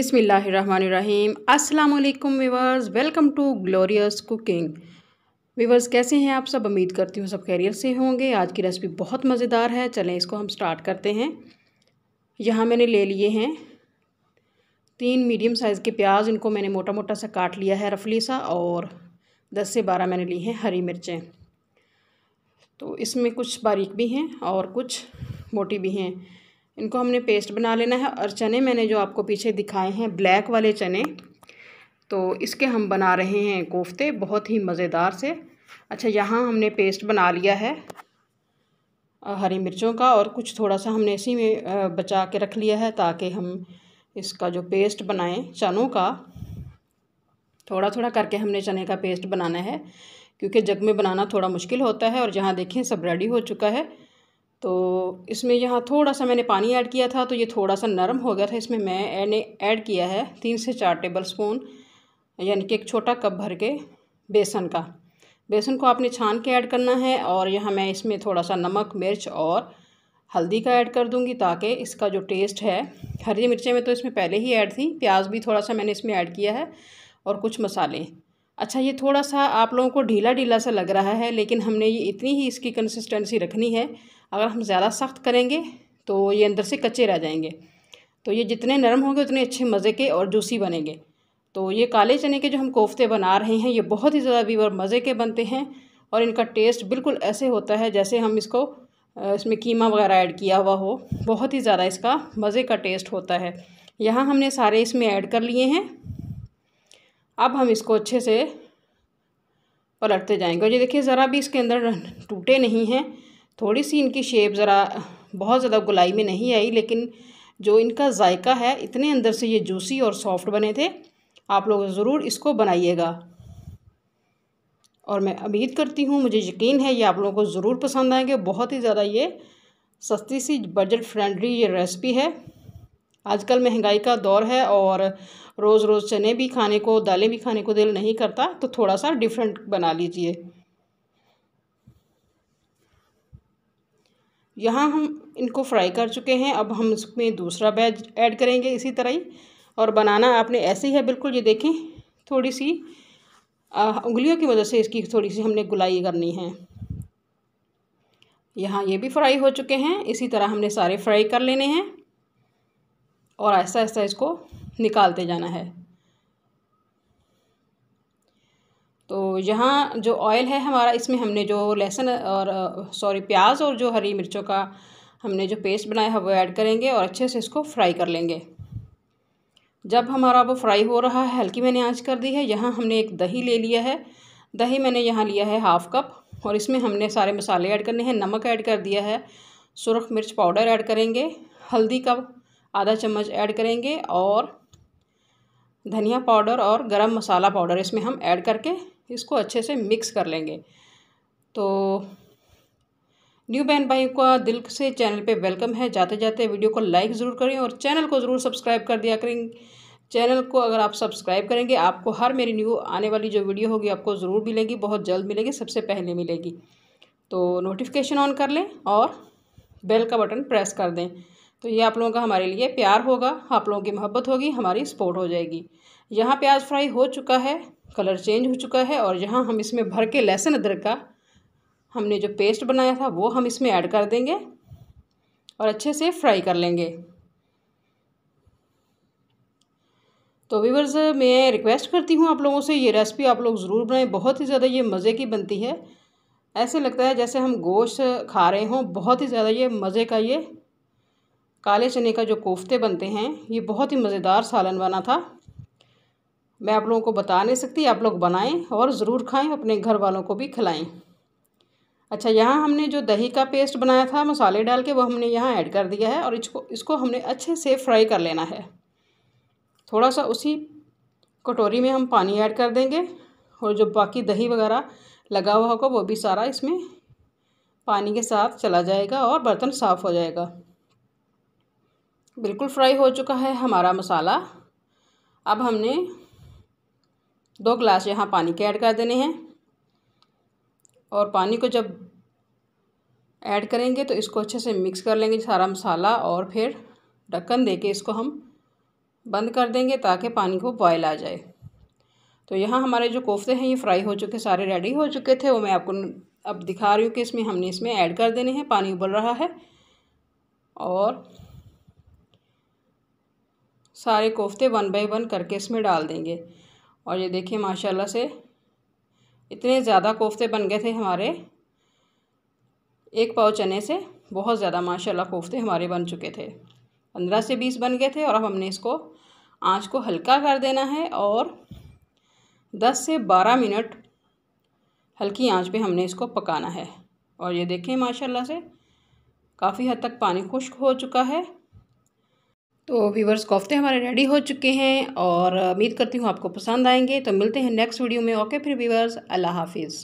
बिसमीम् अल्लाम viewers welcome to Glorious Cooking viewers कैसे हैं आप सब उम्मीद करती हूँ सब कैरियर से होंगे आज की रेसिपी बहुत मज़ेदार है चलें इसको हम स्टार्ट करते हैं यहाँ मैंने ले लिए हैं तीन मीडियम साइज़ के प्याज इनको मैंने मोटा मोटा सा काट लिया है रफली सा और दस से बारह मैंने ली हैं हरी मिर्चें तो इसमें कुछ बारीक भी हैं और कुछ मोटी भी हैं इनको हमने पेस्ट बना लेना है और चने मैंने जो आपको पीछे दिखाए हैं ब्लैक वाले चने तो इसके हम बना रहे हैं कोफ्ते बहुत ही मज़ेदार से अच्छा यहाँ हमने पेस्ट बना लिया है हरी मिर्चों का और कुछ थोड़ा सा हमने इसी में बचा के रख लिया है ताकि हम इसका जो पेस्ट बनाएं चनों का थोड़ा थोड़ा करके हमने चने का पेस्ट बनाना है क्योंकि जग में बनाना थोड़ा मुश्किल होता है और जहाँ देखें सब रेडी हो चुका है तो इसमें यहाँ थोड़ा सा मैंने पानी ऐड किया था तो ये थोड़ा सा नरम हो गया था इसमें मैं ऐड किया है तीन से चार टेबल स्पून यानी कि एक छोटा कप भर के बेसन का बेसन को आपने छान के ऐड करना है और यहाँ मैं इसमें थोड़ा सा नमक मिर्च और हल्दी का ऐड कर दूंगी ताकि इसका जो टेस्ट है हरी मिर्चें में तो इसमें पहले ही ऐड थी प्याज भी थोड़ा सा मैंने इसमें ऐड किया है और कुछ मसाले अच्छा ये थोड़ा सा आप लोगों को ढीला ढीला सा लग रहा है लेकिन हमने ये इतनी ही इसकी कंसिस्टेंसी रखनी है अगर हम ज़्यादा सख्त करेंगे तो ये अंदर से कच्चे रह जाएंगे तो ये जितने नरम होंगे उतने अच्छे मज़े के और जूसी बनेंगे तो ये काले चने के जो हम कोफ्ते बना रहे हैं ये बहुत ही ज़्यादा वीवर मज़े के बनते हैं और इनका टेस्ट बिल्कुल ऐसे होता है जैसे हम इसको इसमें कीमा वगैरह ऐड किया हुआ हो बहुत ही ज़्यादा इसका मज़े का टेस्ट होता है यहाँ हमने सारे इसमें ऐड कर लिए हैं अब हम इसको अच्छे से पलटते जाएंगे और ये देखिए ज़रा भी इसके अंदर टूटे नहीं हैं थोड़ी सी इनकी शेप ज़रा बहुत ज़्यादा गुलाई में नहीं आई लेकिन जो इनका जायका है इतने अंदर से ये जूसी और सॉफ्ट बने थे आप लोग ज़रूर इसको बनाइएगा और मैं उम्मीद करती हूँ मुझे यकीन है ये आप लोगों को ज़रूर पसंद आएंगे बहुत ही ज़्यादा ये सस्ती सी बजट फ्रेंडली ये रेसिपी है आजकल महंगाई का दौर है और रोज़ रोज़ चने भी खाने को दालें भी खाने को दिल नहीं करता तो थोड़ा सा डिफरेंट बना लीजिए यहाँ हम इनको फ्राई कर चुके हैं अब हम इसमें दूसरा बैच ऐड करेंगे इसी तरह ही और बनाना आपने ऐसे ही है बिल्कुल ये देखें थोड़ी सी आ, उंगलियों की मदद से इसकी थोड़ी सी हमने गुलाई करनी है यहाँ ये भी फ्राई हो चुके हैं इसी तरह हमने सारे फ्राई कर लेने हैं और ऐसा ऐसा इसको निकालते जाना है तो यहाँ जो ऑयल है हमारा इसमें हमने जो लहसुन और सॉरी प्याज और जो हरी मिर्चों का हमने जो पेस्ट बनाया है वो ऐड करेंगे और अच्छे से इसको फ्राई कर लेंगे जब हमारा वो फ्राई हो रहा है हल्की मैंने आंच कर दी है यहाँ हमने एक दही ले लिया है दही मैंने यहाँ लिया है हाफ़ कप और इसमें हमने सारे मसाले ऐड करने हैं नमक ऐड कर दिया है सुरख मिर्च पाउडर ऐड करेंगे हल्दी का आधा चम्मच ऐड करेंगे और धनिया पाउडर और गरम मसाला पाउडर इसमें हम ऐड करके इसको अच्छे से मिक्स कर लेंगे तो न्यू बहन भाई का दिल से चैनल पे वेलकम है जाते जाते वीडियो को लाइक ज़रूर करें और चैनल को ज़रूर सब्सक्राइब कर दिया करेंगे चैनल को अगर आप सब्सक्राइब करेंगे आपको हर मेरी न्यू आने वाली जो वीडियो होगी आपको ज़रूर मिलेगी बहुत जल्द मिलेगी सबसे पहले मिलेगी तो नोटिफिकेशन ऑन कर लें और बेल का बटन प्रेस कर दें तो ये आप लोगों का हमारे लिए प्यार होगा आप लोगों की मोहब्बत होगी हमारी सपोर्ट हो जाएगी यहाँ प्याज फ्राई हो चुका है कलर चेंज हो चुका है और यहाँ हम इसमें भर के लहसुन अदरक का हमने जो पेस्ट बनाया था वो हम इसमें ऐड कर देंगे और अच्छे से फ्राई कर लेंगे तो व्यूवर्स मैं रिक्वेस्ट करती हूँ आप लोगों से ये रेसिपी आप लोग ज़रूर बनाएं बहुत ही ज़्यादा ये मज़े की बनती है ऐसे लगता है जैसे हम गोश्त खा रहे हों बहुत ही ज़्यादा ये मज़े का ये काले चने का जो कोफ्ते बनते हैं ये बहुत ही मज़ेदार सालन बना था मैं आप लोगों को बता नहीं सकती आप लोग बनाएं और ज़रूर खाएं अपने घर वालों को भी खिलाएं अच्छा यहाँ हमने जो दही का पेस्ट बनाया था मसाले डाल के वो हमने यहाँ ऐड कर दिया है और इसको इसको हमने अच्छे से फ्राई कर लेना है थोड़ा सा उसी कटोरी में हम पानी ऐड कर देंगे और जो बाकी दही वगैरह लगा हुआ होगा वो भी सारा इसमें पानी के साथ चला जाएगा और बर्तन साफ़ हो जाएगा बिल्कुल फ्राई हो चुका है हमारा मसाला अब हमने दो गिलास यहाँ पानी के ऐड कर देने हैं और पानी को जब ऐड करेंगे तो इसको अच्छे से मिक्स कर लेंगे सारा मसाला और फिर ढक्कन दे के इसको हम बंद कर देंगे ताकि पानी को बॉयल आ जाए तो यहाँ हमारे जो कोफ्ते हैं ये फ्राई हो चुके सारे रेडी हो चुके थे वो मैं आपको अब दिखा रही हूँ कि इसमें हमने इसमें ऐड कर देने हैं पानी उबल रहा है और सारे कोफ्ते वन बाय वन करके इसमें डाल देंगे और ये देखिए माशाल्लाह से इतने ज़्यादा कोफ्ते बन गए थे हमारे एक पाव चने से बहुत ज़्यादा माशाल्लाह कोफ्ते हमारे बन चुके थे पंद्रह से बीस बन गए थे और अब हमने इसको आँच को हल्का कर देना है और दस से बारह मिनट हल्की आंच पे हमने इसको पकाना है और ये देखें माशाल्लाह से काफ़ी हद तक पानी खुश्क हो चुका है तो व्यूवर्स कोफ्ते हमारे रेडी हो चुके हैं और उम्मीद करती हूँ आपको पसंद आएंगे तो मिलते हैं नेक्स्ट वीडियो में ओके फिर व्यूवर्स अल्लाह हाफिज़